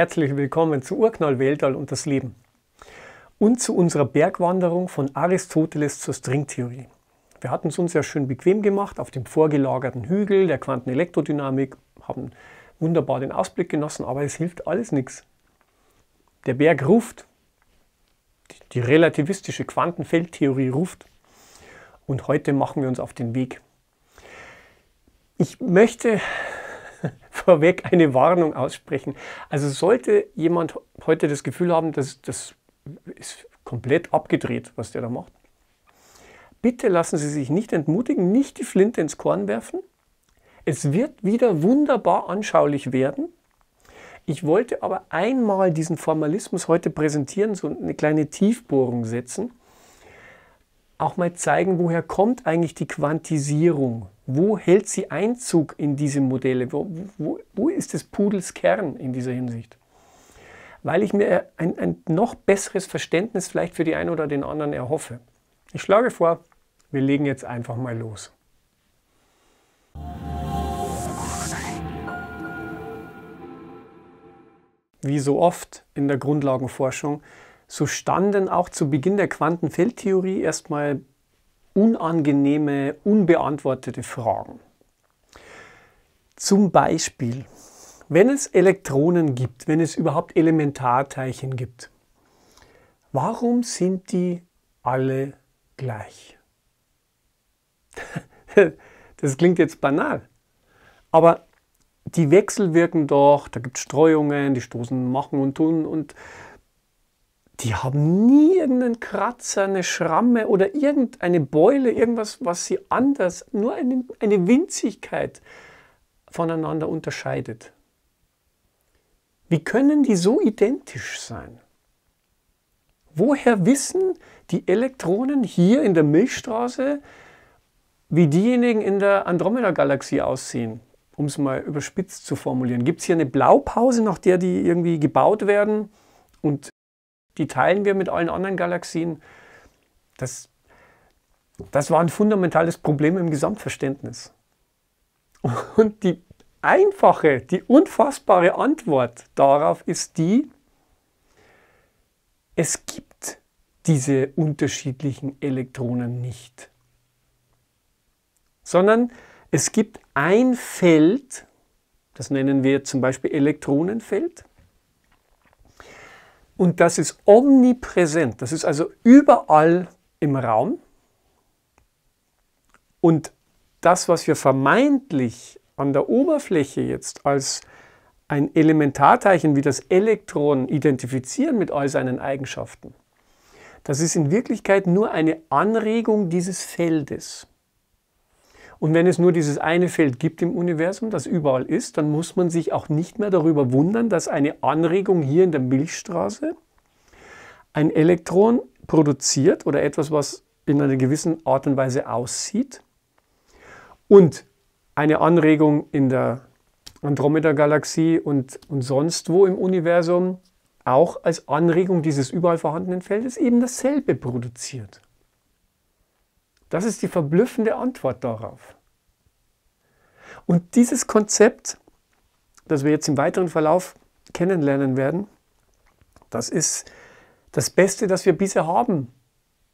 Herzlich willkommen zu Urknall Weltall und das Leben und zu unserer Bergwanderung von Aristoteles zur Stringtheorie. Wir hatten es uns ja schön bequem gemacht auf dem vorgelagerten Hügel der Quantenelektrodynamik, haben wunderbar den Ausblick genossen, aber es hilft alles nichts. Der Berg ruft, die relativistische Quantenfeldtheorie ruft und heute machen wir uns auf den Weg. Ich möchte vorweg eine Warnung aussprechen. Also sollte jemand heute das Gefühl haben, dass das ist komplett abgedreht, was der da macht, bitte lassen Sie sich nicht entmutigen, nicht die Flinte ins Korn werfen. Es wird wieder wunderbar anschaulich werden. Ich wollte aber einmal diesen Formalismus heute präsentieren, so eine kleine Tiefbohrung setzen, auch mal zeigen, woher kommt eigentlich die Quantisierung wo hält sie Einzug in diese Modelle? Wo, wo, wo ist das Pudels Kern in dieser Hinsicht? Weil ich mir ein, ein noch besseres Verständnis vielleicht für die einen oder den anderen erhoffe. Ich schlage vor, wir legen jetzt einfach mal los. Wie so oft in der Grundlagenforschung, so standen auch zu Beginn der Quantenfeldtheorie erstmal unangenehme, unbeantwortete Fragen. Zum Beispiel, wenn es Elektronen gibt, wenn es überhaupt Elementarteilchen gibt, warum sind die alle gleich? das klingt jetzt banal, aber die wechselwirken doch, da gibt es Streuungen, die stoßen, machen und tun und die haben nie irgendeinen Kratzer, eine Schramme oder irgendeine Beule, irgendwas, was sie anders, nur eine, eine Winzigkeit voneinander unterscheidet. Wie können die so identisch sein? Woher wissen die Elektronen hier in der Milchstraße, wie diejenigen in der Andromeda-Galaxie aussehen? Um es mal überspitzt zu formulieren. Gibt es hier eine Blaupause, nach der die irgendwie gebaut werden? Und die teilen wir mit allen anderen Galaxien. Das, das war ein fundamentales Problem im Gesamtverständnis. Und die einfache, die unfassbare Antwort darauf ist die, es gibt diese unterschiedlichen Elektronen nicht, sondern es gibt ein Feld, das nennen wir zum Beispiel Elektronenfeld, und das ist omnipräsent, das ist also überall im Raum. Und das, was wir vermeintlich an der Oberfläche jetzt als ein Elementarteilchen wie das Elektron identifizieren mit all seinen Eigenschaften, das ist in Wirklichkeit nur eine Anregung dieses Feldes. Und wenn es nur dieses eine Feld gibt im Universum, das überall ist, dann muss man sich auch nicht mehr darüber wundern, dass eine Anregung hier in der Milchstraße ein Elektron produziert oder etwas, was in einer gewissen Art und Weise aussieht. Und eine Anregung in der Andromeda-Galaxie und, und sonst wo im Universum auch als Anregung dieses überall vorhandenen Feldes eben dasselbe produziert. Das ist die verblüffende Antwort darauf. Und dieses Konzept, das wir jetzt im weiteren Verlauf kennenlernen werden, das ist das Beste, das wir bisher haben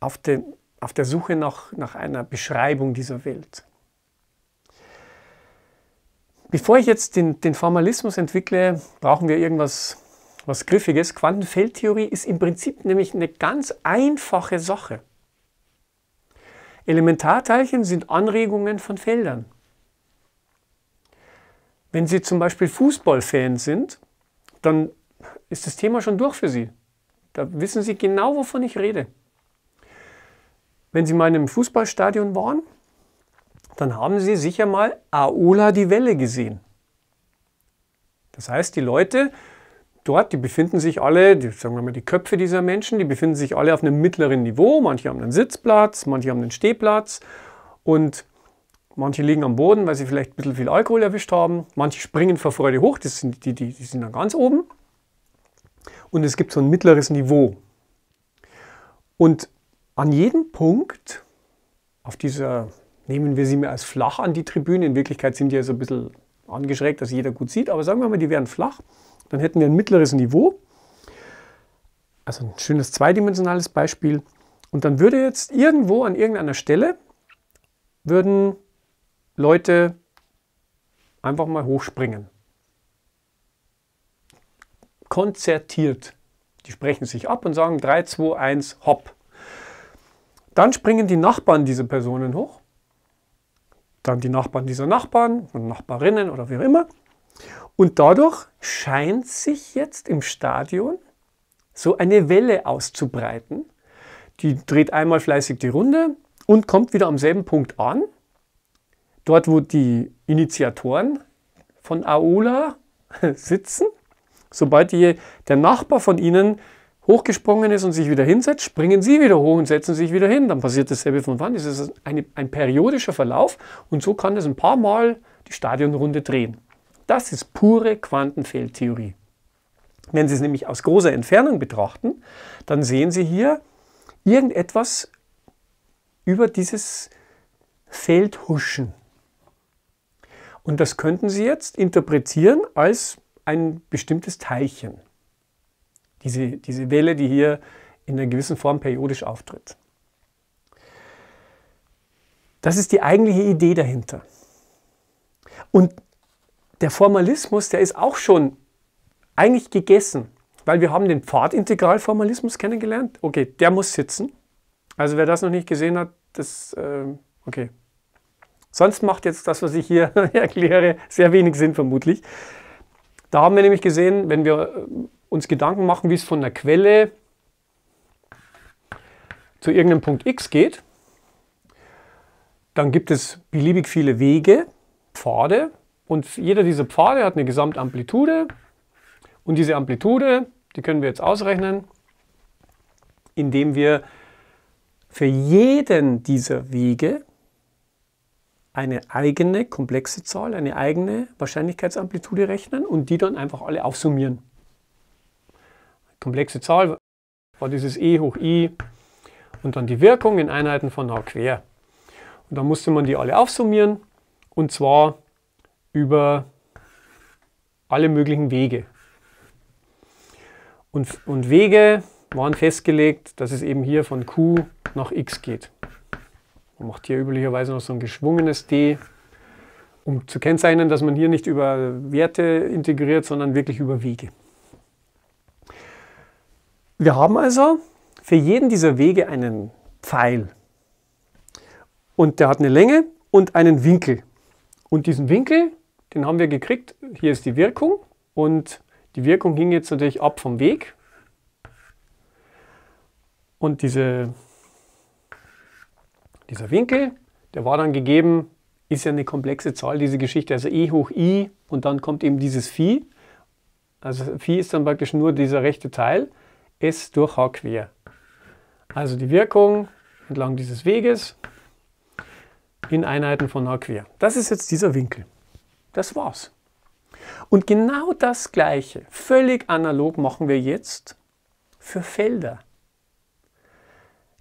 auf, den, auf der Suche nach, nach einer Beschreibung dieser Welt. Bevor ich jetzt den, den Formalismus entwickle, brauchen wir irgendwas was Griffiges. Quantenfeldtheorie ist im Prinzip nämlich eine ganz einfache Sache. Elementarteilchen sind Anregungen von Feldern. Wenn Sie zum Beispiel Fußballfans sind, dann ist das Thema schon durch für Sie. Da wissen Sie genau, wovon ich rede. Wenn Sie mal in einem Fußballstadion waren, dann haben Sie sicher mal Aola die Welle gesehen. Das heißt, die Leute dort, die befinden sich alle, die, sagen wir mal, die Köpfe dieser Menschen, die befinden sich alle auf einem mittleren Niveau. Manche haben einen Sitzplatz, manche haben einen Stehplatz und manche liegen am Boden, weil sie vielleicht ein bisschen viel Alkohol erwischt haben. Manche springen vor Freude hoch, das sind, die, die, die sind dann ganz oben. Und es gibt so ein mittleres Niveau. Und an jedem Punkt auf dieser, nehmen wir sie mir als flach an die Tribüne, in Wirklichkeit sind die ja so ein bisschen angeschrägt, dass jeder gut sieht, aber sagen wir mal, die wären flach dann hätten wir ein mittleres Niveau, also ein schönes zweidimensionales Beispiel. Und dann würde jetzt irgendwo an irgendeiner Stelle würden Leute einfach mal hochspringen. Konzertiert. Die sprechen sich ab und sagen 3, 2, 1, hopp. Dann springen die Nachbarn dieser Personen hoch. Dann die Nachbarn dieser Nachbarn und Nachbarinnen oder wie auch immer. Und dadurch scheint sich jetzt im Stadion so eine Welle auszubreiten. Die dreht einmal fleißig die Runde und kommt wieder am selben Punkt an. Dort, wo die Initiatoren von Aola sitzen. Sobald die, der Nachbar von ihnen hochgesprungen ist und sich wieder hinsetzt, springen sie wieder hoch und setzen sich wieder hin. Dann passiert dasselbe von wann. Es ist eine, ein periodischer Verlauf und so kann es ein paar Mal die Stadionrunde drehen. Das ist pure Quantenfeldtheorie. Wenn Sie es nämlich aus großer Entfernung betrachten, dann sehen Sie hier, irgendetwas über dieses Feld huschen. Und das könnten Sie jetzt interpretieren als ein bestimmtes Teilchen. Diese, diese Welle, die hier in einer gewissen Form periodisch auftritt. Das ist die eigentliche Idee dahinter. Und der Formalismus, der ist auch schon eigentlich gegessen, weil wir haben den Pfadintegralformalismus kennengelernt. Okay, der muss sitzen. Also wer das noch nicht gesehen hat, das, äh, okay. Sonst macht jetzt das, was ich hier erkläre, sehr wenig Sinn vermutlich. Da haben wir nämlich gesehen, wenn wir äh, uns Gedanken machen, wie es von der Quelle zu irgendeinem Punkt x geht, dann gibt es beliebig viele Wege, Pfade, und jeder dieser Pfade hat eine Gesamtamplitude. Und diese Amplitude, die können wir jetzt ausrechnen, indem wir für jeden dieser Wege eine eigene komplexe Zahl, eine eigene Wahrscheinlichkeitsamplitude rechnen und die dann einfach alle aufsummieren. Komplexe Zahl war dieses e hoch i und dann die Wirkung in Einheiten von h quer. Und dann musste man die alle aufsummieren und zwar über alle möglichen Wege. Und, und Wege waren festgelegt, dass es eben hier von Q nach X geht. Man macht hier üblicherweise noch so ein geschwungenes D, um zu kennzeichnen, dass man hier nicht über Werte integriert, sondern wirklich über Wege. Wir haben also für jeden dieser Wege einen Pfeil. Und der hat eine Länge und einen Winkel. Und diesen Winkel den haben wir gekriegt. Hier ist die Wirkung und die Wirkung ging jetzt natürlich ab vom Weg. Und diese, dieser Winkel, der war dann gegeben, ist ja eine komplexe Zahl, diese Geschichte. Also e hoch i und dann kommt eben dieses phi. Also phi ist dann praktisch nur dieser rechte Teil, s durch h quer. Also die Wirkung entlang dieses Weges in Einheiten von h quer. Das ist jetzt dieser Winkel. Das war's. Und genau das Gleiche, völlig analog, machen wir jetzt für Felder.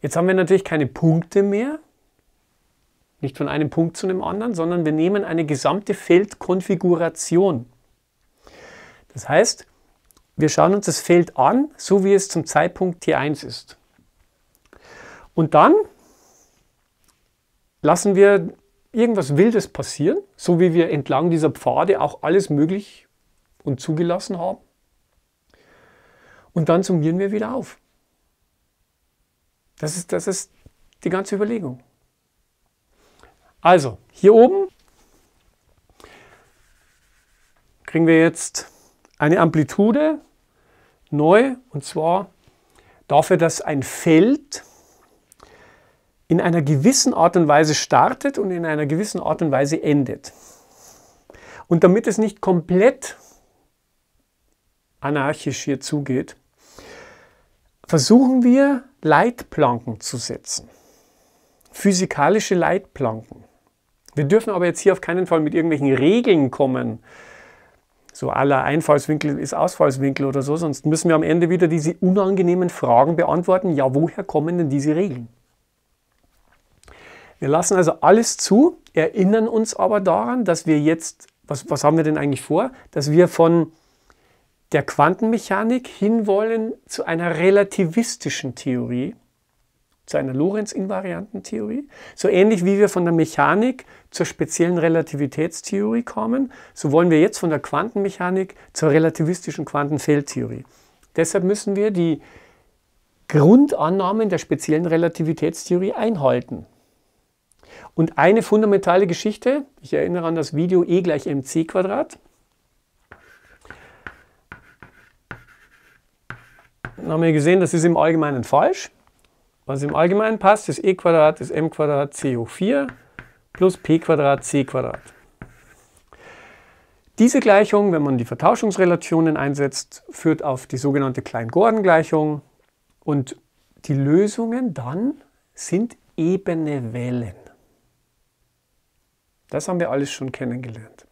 Jetzt haben wir natürlich keine Punkte mehr, nicht von einem Punkt zu einem anderen, sondern wir nehmen eine gesamte Feldkonfiguration. Das heißt, wir schauen uns das Feld an, so wie es zum Zeitpunkt T1 ist. Und dann lassen wir irgendwas Wildes passieren, so wie wir entlang dieser Pfade auch alles möglich und zugelassen haben. Und dann summieren wir wieder auf. Das ist, das ist die ganze Überlegung. Also, hier oben kriegen wir jetzt eine Amplitude neu und zwar dafür, dass ein Feld in einer gewissen Art und Weise startet und in einer gewissen Art und Weise endet. Und damit es nicht komplett anarchisch hier zugeht, versuchen wir Leitplanken zu setzen. Physikalische Leitplanken. Wir dürfen aber jetzt hier auf keinen Fall mit irgendwelchen Regeln kommen. So aller Einfallswinkel ist Ausfallswinkel oder so, sonst müssen wir am Ende wieder diese unangenehmen Fragen beantworten. Ja, woher kommen denn diese Regeln? Wir lassen also alles zu, erinnern uns aber daran, dass wir jetzt, was, was haben wir denn eigentlich vor? Dass wir von der Quantenmechanik hinwollen zu einer relativistischen Theorie, zu einer lorenz invarianten Theorie. So ähnlich wie wir von der Mechanik zur speziellen Relativitätstheorie kommen, so wollen wir jetzt von der Quantenmechanik zur relativistischen Quantenfeldtheorie. Deshalb müssen wir die Grundannahmen der speziellen Relativitätstheorie einhalten. Und eine fundamentale Geschichte, ich erinnere an das Video E gleich mc Quadrat. Dann haben wir gesehen, das ist im Allgemeinen falsch. Was im Allgemeinen passt, ist E Quadrat ist m Quadrat c 4 plus p Quadrat c Quadrat. Diese Gleichung, wenn man die Vertauschungsrelationen einsetzt, führt auf die sogenannte Klein-Gordon-Gleichung und die Lösungen dann sind ebene Wellen. Das haben wir alles schon kennengelernt.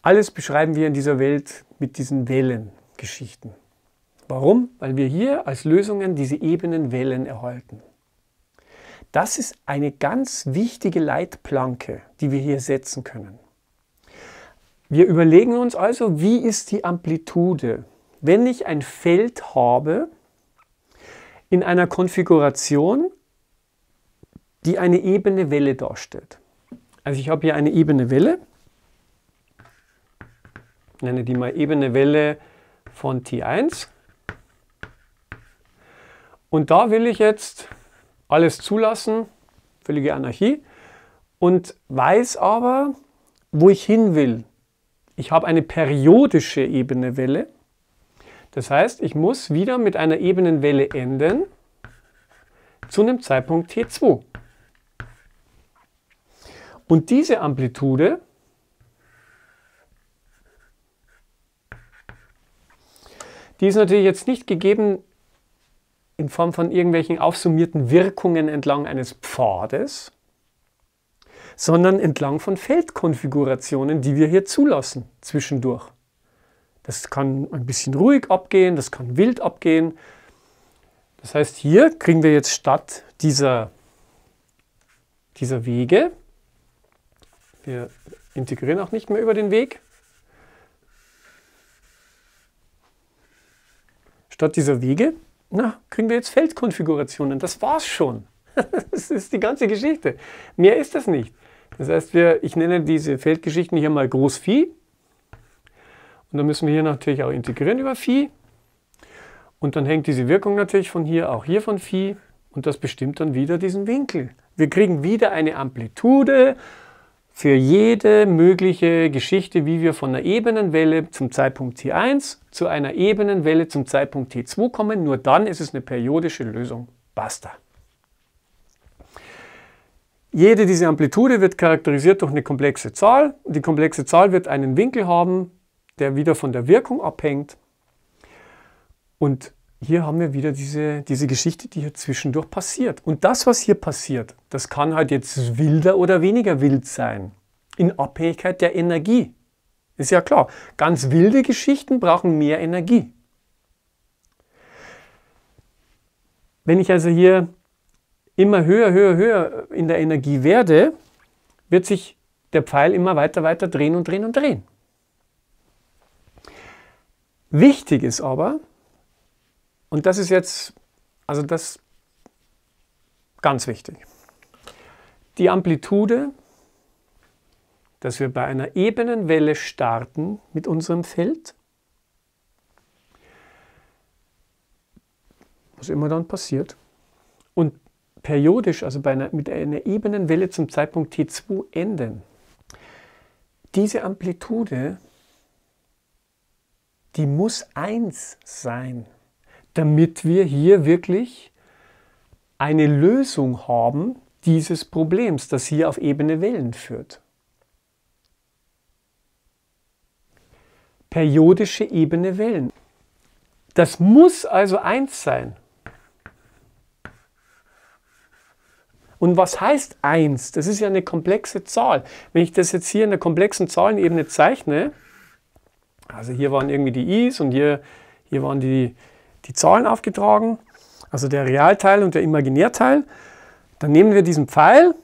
Alles beschreiben wir in dieser Welt mit diesen Wellengeschichten. Warum? Weil wir hier als Lösungen diese ebenen Wellen erhalten. Das ist eine ganz wichtige Leitplanke, die wir hier setzen können. Wir überlegen uns also, wie ist die Amplitude? Wenn ich ein Feld habe in einer Konfiguration, die eine ebene Welle darstellt, also ich habe hier eine ebene Welle, nenne die mal ebene Welle von T1. Und da will ich jetzt alles zulassen, völlige Anarchie, und weiß aber, wo ich hin will. Ich habe eine periodische ebene Welle. Das heißt, ich muss wieder mit einer ebenen Welle enden zu einem Zeitpunkt t2. Und diese Amplitude Die ist natürlich jetzt nicht gegeben in Form von irgendwelchen aufsummierten Wirkungen entlang eines Pfades, sondern entlang von Feldkonfigurationen, die wir hier zulassen zwischendurch. Das kann ein bisschen ruhig abgehen, das kann wild abgehen. Das heißt, hier kriegen wir jetzt statt dieser, dieser Wege wir integrieren auch nicht mehr über den Weg. Statt dieser Wege na, kriegen wir jetzt Feldkonfigurationen. Das war's schon. Das ist die ganze Geschichte. Mehr ist das nicht. Das heißt, wir, ich nenne diese Feldgeschichten hier mal Großvieh. Und dann müssen wir hier natürlich auch integrieren über Phi. Und dann hängt diese Wirkung natürlich von hier, auch hier von Phi. Und das bestimmt dann wieder diesen Winkel. Wir kriegen wieder eine Amplitude für jede mögliche Geschichte, wie wir von einer Ebenenwelle zum Zeitpunkt T1 zu einer Ebenenwelle zum Zeitpunkt T2 kommen. Nur dann ist es eine periodische Lösung. Basta. Jede dieser Amplitude wird charakterisiert durch eine komplexe Zahl. Die komplexe Zahl wird einen Winkel haben, der wieder von der Wirkung abhängt. Und hier haben wir wieder diese, diese Geschichte, die hier zwischendurch passiert. Und das, was hier passiert, das kann halt jetzt wilder oder weniger wild sein. In Abhängigkeit der Energie. Ist ja klar. Ganz wilde Geschichten brauchen mehr Energie. Wenn ich also hier immer höher, höher, höher in der Energie werde, wird sich der Pfeil immer weiter, weiter drehen und drehen und drehen. Wichtig ist aber, und das ist jetzt, also das ganz wichtig. Die Amplitude, dass wir bei einer ebenen Welle starten mit unserem Feld, was immer dann passiert, und periodisch, also einer, mit einer ebenen Welle zum Zeitpunkt T2 enden. Diese Amplitude, die muss 1 sein damit wir hier wirklich eine Lösung haben dieses Problems, das hier auf ebene Wellen führt. Periodische ebene Wellen. Das muss also eins sein. Und was heißt eins? Das ist ja eine komplexe Zahl. Wenn ich das jetzt hier in der komplexen Zahlenebene zeichne, also hier waren irgendwie die i's und hier, hier waren die, die Zahlen aufgetragen, also der Realteil und der Imaginärteil. Dann nehmen wir diesen Pfeil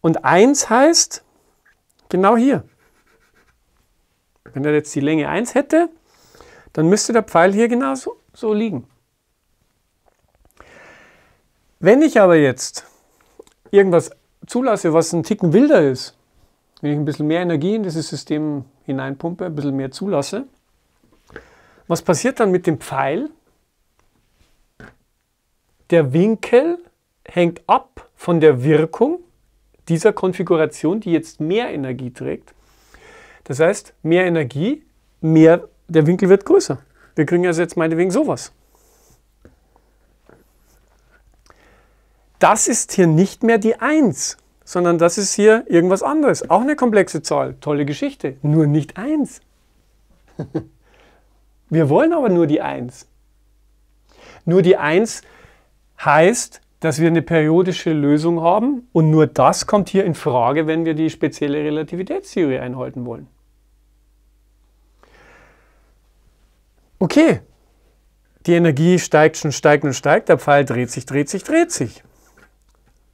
und 1 heißt genau hier. Wenn er jetzt die Länge 1 hätte, dann müsste der Pfeil hier genau so, so liegen. Wenn ich aber jetzt irgendwas zulasse, was ein Ticken wilder ist, wenn ich ein bisschen mehr Energie in dieses System hineinpumpe, ein bisschen mehr zulasse, was passiert dann mit dem Pfeil? Der Winkel hängt ab von der Wirkung dieser Konfiguration, die jetzt mehr Energie trägt. Das heißt, mehr Energie, mehr der Winkel wird größer. Wir kriegen also jetzt meinetwegen sowas. Das ist hier nicht mehr die 1, sondern das ist hier irgendwas anderes. Auch eine komplexe Zahl. Tolle Geschichte. Nur nicht 1. Wir wollen aber nur die 1. Nur die 1 heißt, dass wir eine periodische Lösung haben und nur das kommt hier in Frage, wenn wir die spezielle Relativitätstheorie einhalten wollen. Okay, die Energie steigt schon, steigt und steigt, der Pfeil dreht sich, dreht sich, dreht sich.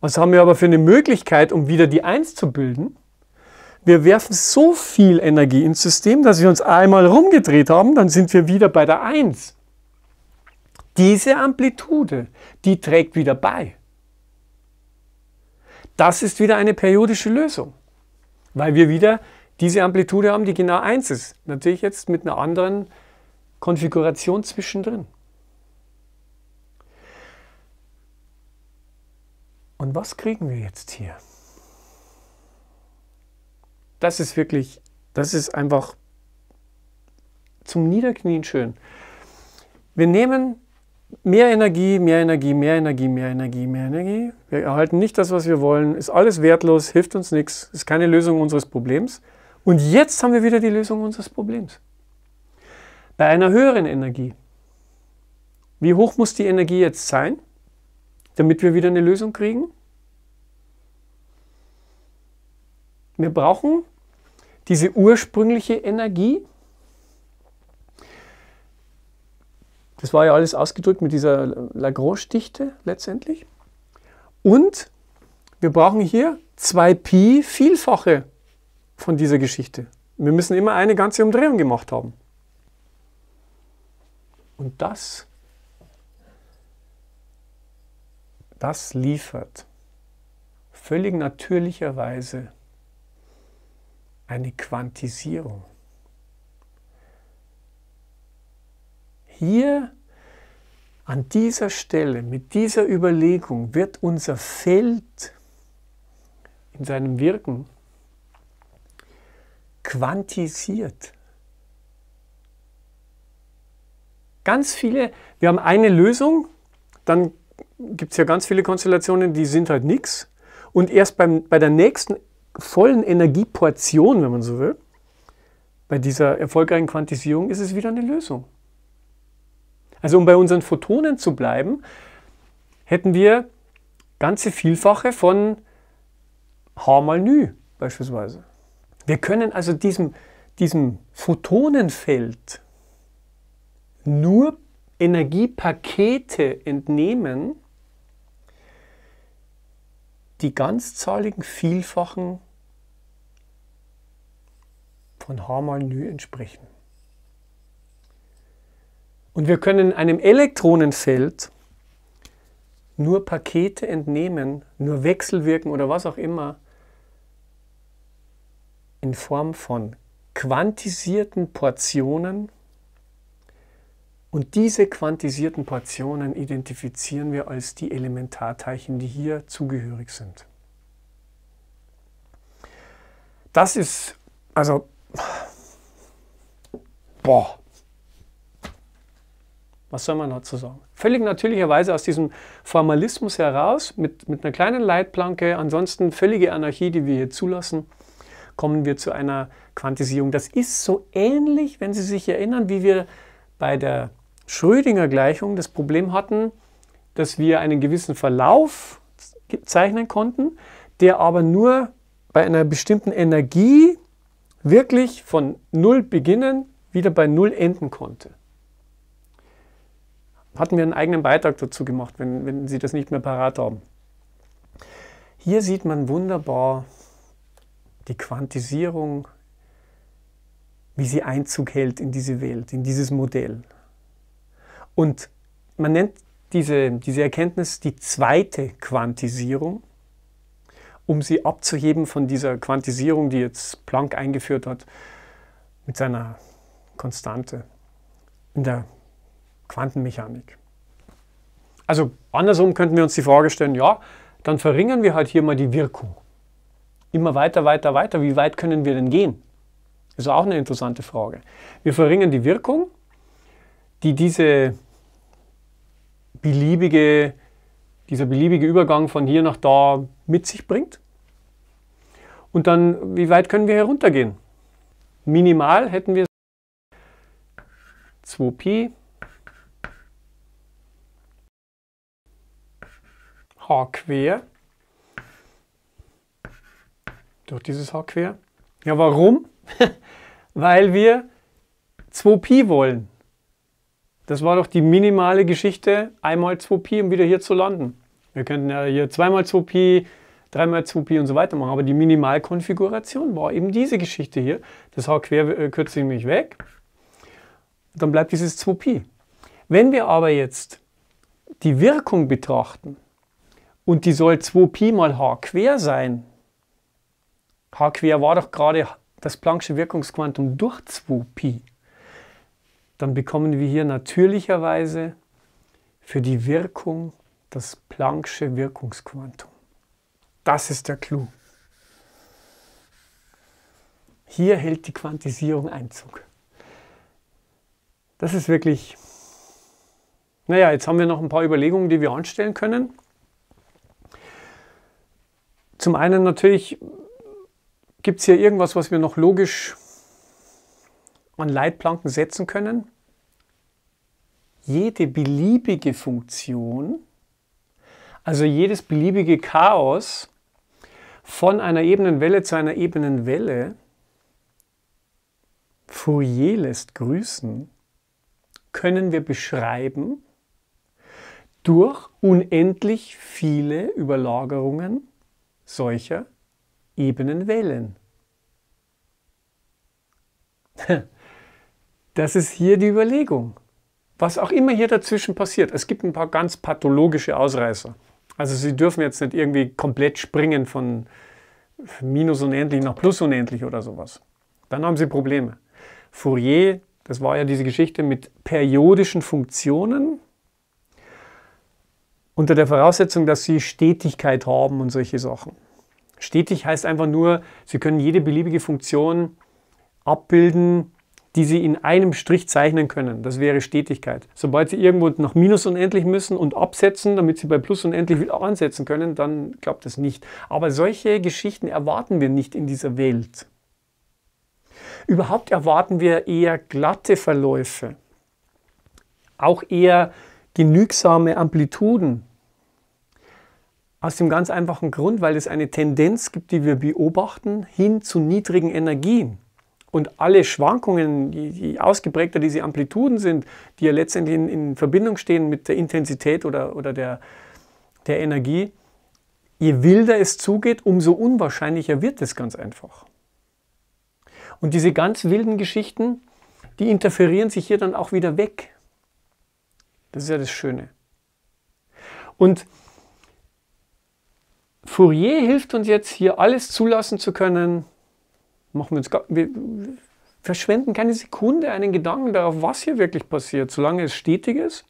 Was haben wir aber für eine Möglichkeit, um wieder die 1 zu bilden? Wir werfen so viel Energie ins System, dass wir uns einmal rumgedreht haben, dann sind wir wieder bei der 1. Diese Amplitude, die trägt wieder bei. Das ist wieder eine periodische Lösung, weil wir wieder diese Amplitude haben, die genau 1 ist. Natürlich jetzt mit einer anderen Konfiguration zwischendrin. Und was kriegen wir jetzt hier? Das ist wirklich, das ist einfach zum Niederknien schön. Wir nehmen mehr Energie, mehr Energie, mehr Energie, mehr Energie, mehr Energie. Wir erhalten nicht das, was wir wollen, ist alles wertlos, hilft uns nichts, ist keine Lösung unseres Problems. Und jetzt haben wir wieder die Lösung unseres Problems. Bei einer höheren Energie. Wie hoch muss die Energie jetzt sein, damit wir wieder eine Lösung kriegen? Wir brauchen diese ursprüngliche Energie, Das war ja alles ausgedrückt mit dieser Lagrange-Dichte letztendlich. Und wir brauchen hier 2pi Vielfache von dieser Geschichte. Wir müssen immer eine ganze Umdrehung gemacht haben. Und das, das liefert völlig natürlicherweise eine Quantisierung. Hier an dieser Stelle, mit dieser Überlegung, wird unser Feld in seinem Wirken quantisiert. Ganz viele, wir haben eine Lösung, dann gibt es ja ganz viele Konstellationen, die sind halt nichts. Und erst beim, bei der nächsten vollen Energieportion, wenn man so will, bei dieser erfolgreichen Quantisierung ist es wieder eine Lösung. Also um bei unseren Photonen zu bleiben, hätten wir ganze Vielfache von H mal Nü beispielsweise. Wir können also diesem, diesem Photonenfeld nur Energiepakete entnehmen, die ganzzahligen Vielfachen von H mal Nü entsprechen. Und wir können einem Elektronenfeld nur Pakete entnehmen, nur Wechselwirken oder was auch immer, in Form von quantisierten Portionen. Und diese quantisierten Portionen identifizieren wir als die Elementarteilchen, die hier zugehörig sind. Das ist, also, boah, was soll man dazu sagen? Völlig natürlicherweise aus diesem Formalismus heraus, mit, mit einer kleinen Leitplanke, ansonsten völlige Anarchie, die wir hier zulassen, kommen wir zu einer Quantisierung. Das ist so ähnlich, wenn Sie sich erinnern, wie wir bei der Schrödinger-Gleichung das Problem hatten, dass wir einen gewissen Verlauf zeichnen konnten, der aber nur bei einer bestimmten Energie wirklich von Null beginnen, wieder bei Null enden konnte hatten wir einen eigenen Beitrag dazu gemacht, wenn, wenn Sie das nicht mehr parat haben. Hier sieht man wunderbar die Quantisierung, wie sie Einzug hält in diese Welt, in dieses Modell. Und man nennt diese, diese Erkenntnis die zweite Quantisierung, um sie abzuheben von dieser Quantisierung, die jetzt Planck eingeführt hat, mit seiner Konstante. In der Quantenmechanik. Also andersrum könnten wir uns die Frage stellen, ja, dann verringern wir halt hier mal die Wirkung. Immer weiter, weiter, weiter. Wie weit können wir denn gehen? Ist auch eine interessante Frage. Wir verringern die Wirkung, die diese beliebige, dieser beliebige Übergang von hier nach da mit sich bringt. Und dann, wie weit können wir heruntergehen? Minimal hätten wir 2pi H quer. Durch dieses H quer. Ja, warum? Weil wir 2Pi wollen. Das war doch die minimale Geschichte, einmal 2Pi, um wieder hier zu landen. Wir könnten ja hier zweimal 2Pi, dreimal 2Pi und so weiter machen, aber die Minimalkonfiguration war eben diese Geschichte hier. Das H quer äh, kürze ich mich weg. Dann bleibt dieses 2Pi. Wenn wir aber jetzt die Wirkung betrachten, und die soll 2pi mal h quer sein. h quer war doch gerade das Planck'sche Wirkungsquantum durch 2pi. Dann bekommen wir hier natürlicherweise für die Wirkung das Planck'sche Wirkungsquantum. Das ist der Clou. Hier hält die Quantisierung Einzug. Das ist wirklich. Naja, jetzt haben wir noch ein paar Überlegungen, die wir anstellen können. Zum einen natürlich gibt es hier irgendwas, was wir noch logisch an Leitplanken setzen können. Jede beliebige Funktion, also jedes beliebige Chaos von einer ebenen Welle zu einer ebenen Welle, Fourier lässt grüßen, können wir beschreiben durch unendlich viele Überlagerungen solcher Ebenen Wellen. Das ist hier die Überlegung. Was auch immer hier dazwischen passiert, es gibt ein paar ganz pathologische Ausreißer. Also Sie dürfen jetzt nicht irgendwie komplett springen von minus unendlich nach plus unendlich oder sowas. Dann haben Sie Probleme. Fourier, das war ja diese Geschichte mit periodischen Funktionen, unter der Voraussetzung, dass sie Stetigkeit haben und solche Sachen. Stetig heißt einfach nur, sie können jede beliebige Funktion abbilden, die sie in einem Strich zeichnen können. Das wäre Stetigkeit. Sobald sie irgendwo nach Minus unendlich müssen und absetzen, damit sie bei Plus unendlich wieder ansetzen können, dann klappt das nicht. Aber solche Geschichten erwarten wir nicht in dieser Welt. Überhaupt erwarten wir eher glatte Verläufe, auch eher genügsame Amplituden. Aus dem ganz einfachen Grund, weil es eine Tendenz gibt, die wir beobachten, hin zu niedrigen Energien. Und alle Schwankungen, je, je ausgeprägter diese Amplituden sind, die ja letztendlich in, in Verbindung stehen mit der Intensität oder, oder der, der Energie, je wilder es zugeht, umso unwahrscheinlicher wird es ganz einfach. Und diese ganz wilden Geschichten, die interferieren sich hier dann auch wieder weg. Das ist ja das Schöne. Und Fourier hilft uns jetzt hier alles zulassen zu können. Machen wir, uns gar, wir verschwenden keine Sekunde einen Gedanken darauf, was hier wirklich passiert. Solange es stetig ist,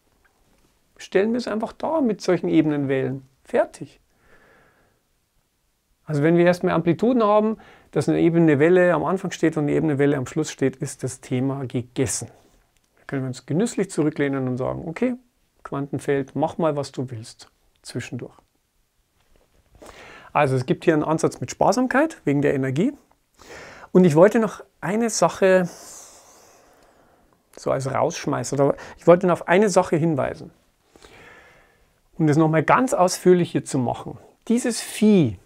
stellen wir es einfach da mit solchen Ebenenwellen. Fertig. Also wenn wir erstmal Amplituden haben, dass eine ebene Welle am Anfang steht und eine ebene Welle am Schluss steht, ist das Thema gegessen. Da können wir uns genüsslich zurücklehnen und sagen, okay, Quantenfeld, mach mal, was du willst zwischendurch. Also es gibt hier einen Ansatz mit Sparsamkeit wegen der Energie. Und ich wollte noch eine Sache so als Rausschmeißer, oder ich wollte noch auf eine Sache hinweisen. Um das nochmal ganz ausführlich hier zu machen. Dieses Vieh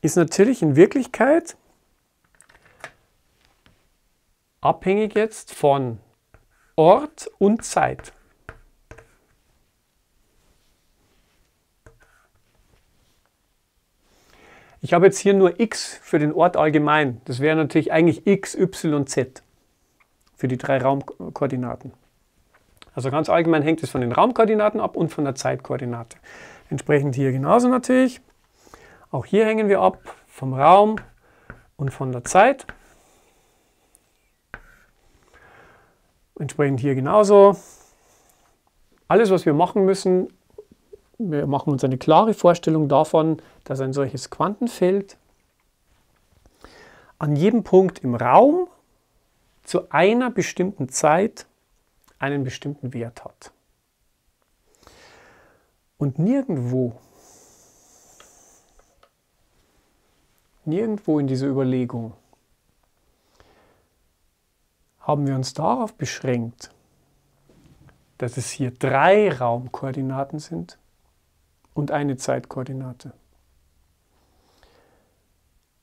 ist natürlich in Wirklichkeit abhängig jetzt von Ort und Zeit. Ich habe jetzt hier nur x für den Ort allgemein. Das wäre natürlich eigentlich x, y und z für die drei Raumkoordinaten. Also ganz allgemein hängt es von den Raumkoordinaten ab und von der Zeitkoordinate. Entsprechend hier genauso natürlich. Auch hier hängen wir ab vom Raum und von der Zeit. Entsprechend hier genauso. Alles, was wir machen müssen, wir machen uns eine klare Vorstellung davon, dass ein solches Quantenfeld an jedem Punkt im Raum zu einer bestimmten Zeit einen bestimmten Wert hat. Und nirgendwo, nirgendwo in dieser Überlegung haben wir uns darauf beschränkt, dass es hier drei Raumkoordinaten sind, und eine Zeitkoordinate.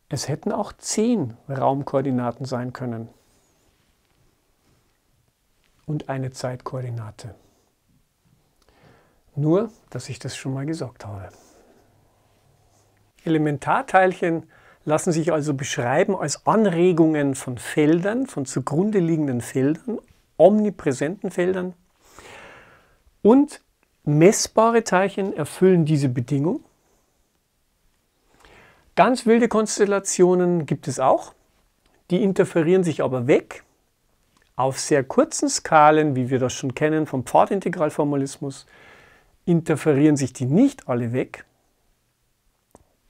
Es hätten auch zehn Raumkoordinaten sein können und eine Zeitkoordinate. Nur, dass ich das schon mal gesagt habe. Elementarteilchen lassen sich also beschreiben als Anregungen von Feldern, von zugrunde liegenden Feldern, omnipräsenten Feldern und Messbare Teilchen erfüllen diese Bedingung. Ganz wilde Konstellationen gibt es auch. Die interferieren sich aber weg auf sehr kurzen Skalen, wie wir das schon kennen vom Pfadintegralformalismus, interferieren sich die nicht alle weg.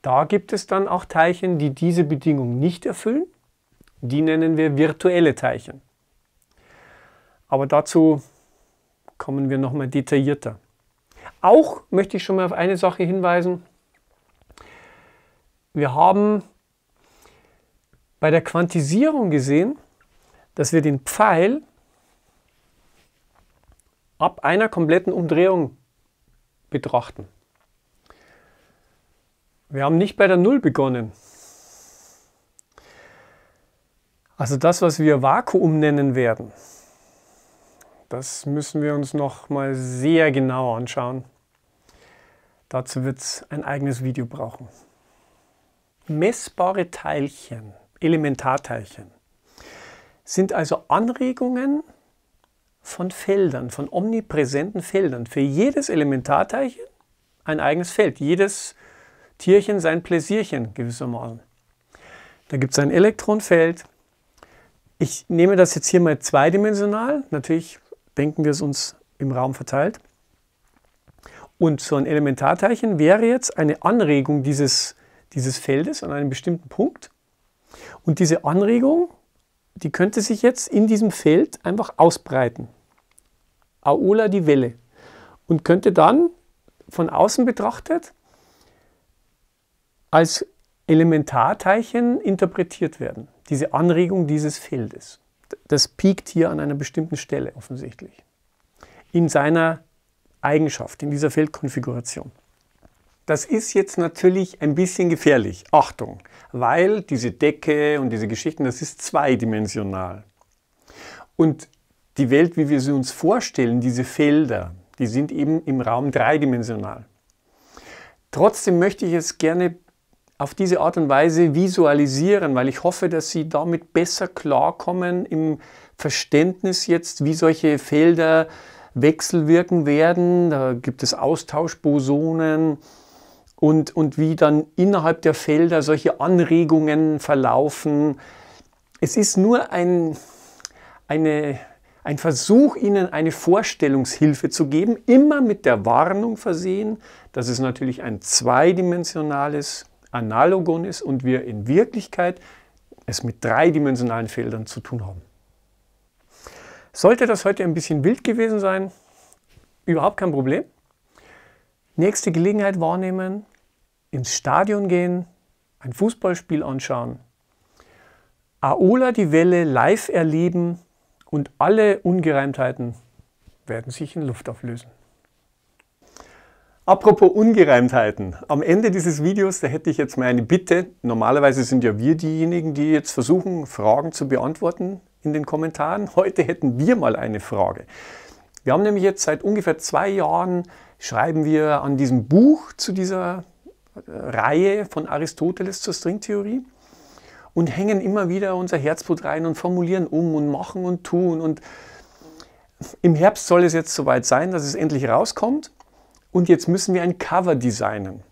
Da gibt es dann auch Teilchen, die diese Bedingung nicht erfüllen. Die nennen wir virtuelle Teilchen. Aber dazu kommen wir nochmal detaillierter. Auch möchte ich schon mal auf eine Sache hinweisen. Wir haben bei der Quantisierung gesehen, dass wir den Pfeil ab einer kompletten Umdrehung betrachten. Wir haben nicht bei der Null begonnen. Also das, was wir Vakuum nennen werden, das müssen wir uns noch mal sehr genau anschauen. Dazu wird es ein eigenes Video brauchen. Messbare Teilchen, Elementarteilchen, sind also Anregungen von Feldern, von omnipräsenten Feldern. Für jedes Elementarteilchen ein eigenes Feld, jedes Tierchen sein Pläsierchen gewissermaßen. Da gibt es ein Elektronfeld. Ich nehme das jetzt hier mal zweidimensional. Natürlich denken wir es uns im Raum verteilt. Und so ein Elementarteilchen wäre jetzt eine Anregung dieses, dieses Feldes an einem bestimmten Punkt. Und diese Anregung, die könnte sich jetzt in diesem Feld einfach ausbreiten. Aola die Welle. Und könnte dann von außen betrachtet als Elementarteilchen interpretiert werden, diese Anregung dieses Feldes das piekt hier an einer bestimmten Stelle offensichtlich. In seiner Eigenschaft, in dieser Feldkonfiguration. Das ist jetzt natürlich ein bisschen gefährlich. Achtung, weil diese Decke und diese Geschichten, das ist zweidimensional. Und die Welt, wie wir sie uns vorstellen, diese Felder, die sind eben im Raum dreidimensional. Trotzdem möchte ich es gerne auf diese Art und Weise visualisieren, weil ich hoffe, dass Sie damit besser klarkommen im Verständnis jetzt, wie solche Felder wechselwirken werden. Da gibt es Austauschbosonen und, und wie dann innerhalb der Felder solche Anregungen verlaufen. Es ist nur ein, eine, ein Versuch, Ihnen eine Vorstellungshilfe zu geben, immer mit der Warnung versehen, dass es natürlich ein zweidimensionales analogon ist und wir in Wirklichkeit es mit dreidimensionalen Feldern zu tun haben. Sollte das heute ein bisschen wild gewesen sein, überhaupt kein Problem. Nächste Gelegenheit wahrnehmen, ins Stadion gehen, ein Fußballspiel anschauen, Aola die Welle live erleben und alle Ungereimtheiten werden sich in Luft auflösen. Apropos Ungereimtheiten. Am Ende dieses Videos, da hätte ich jetzt mal eine Bitte. Normalerweise sind ja wir diejenigen, die jetzt versuchen, Fragen zu beantworten in den Kommentaren. Heute hätten wir mal eine Frage. Wir haben nämlich jetzt seit ungefähr zwei Jahren, schreiben wir an diesem Buch zu dieser äh, Reihe von Aristoteles zur Stringtheorie und hängen immer wieder unser Herzblut rein und formulieren um und machen und tun. Und im Herbst soll es jetzt soweit sein, dass es endlich rauskommt und jetzt müssen wir ein Cover designen.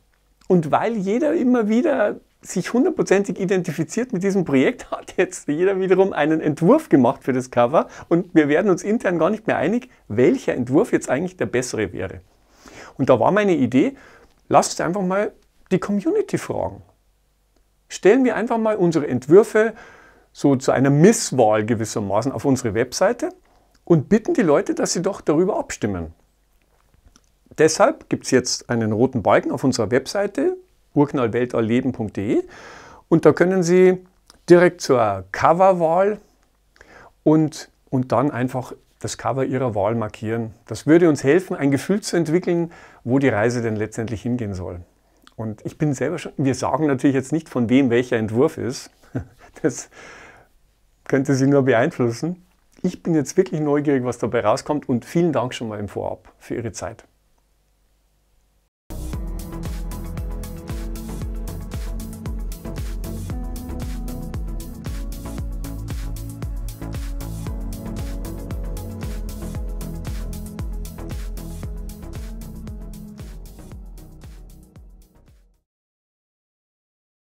Und weil jeder immer wieder sich hundertprozentig identifiziert mit diesem Projekt, hat jetzt jeder wiederum einen Entwurf gemacht für das Cover und wir werden uns intern gar nicht mehr einig, welcher Entwurf jetzt eigentlich der bessere wäre. Und da war meine Idee, lasst einfach mal die Community fragen. Stellen wir einfach mal unsere Entwürfe so zu einer Misswahl gewissermaßen auf unsere Webseite und bitten die Leute, dass sie doch darüber abstimmen. Deshalb gibt es jetzt einen roten Balken auf unserer Webseite urknallwelterleben.de und da können Sie direkt zur Coverwahl und, und dann einfach das Cover Ihrer Wahl markieren. Das würde uns helfen, ein Gefühl zu entwickeln, wo die Reise denn letztendlich hingehen soll. Und ich bin selber schon, wir sagen natürlich jetzt nicht, von wem welcher Entwurf ist. Das könnte Sie nur beeinflussen. Ich bin jetzt wirklich neugierig, was dabei rauskommt und vielen Dank schon mal im Vorab für Ihre Zeit.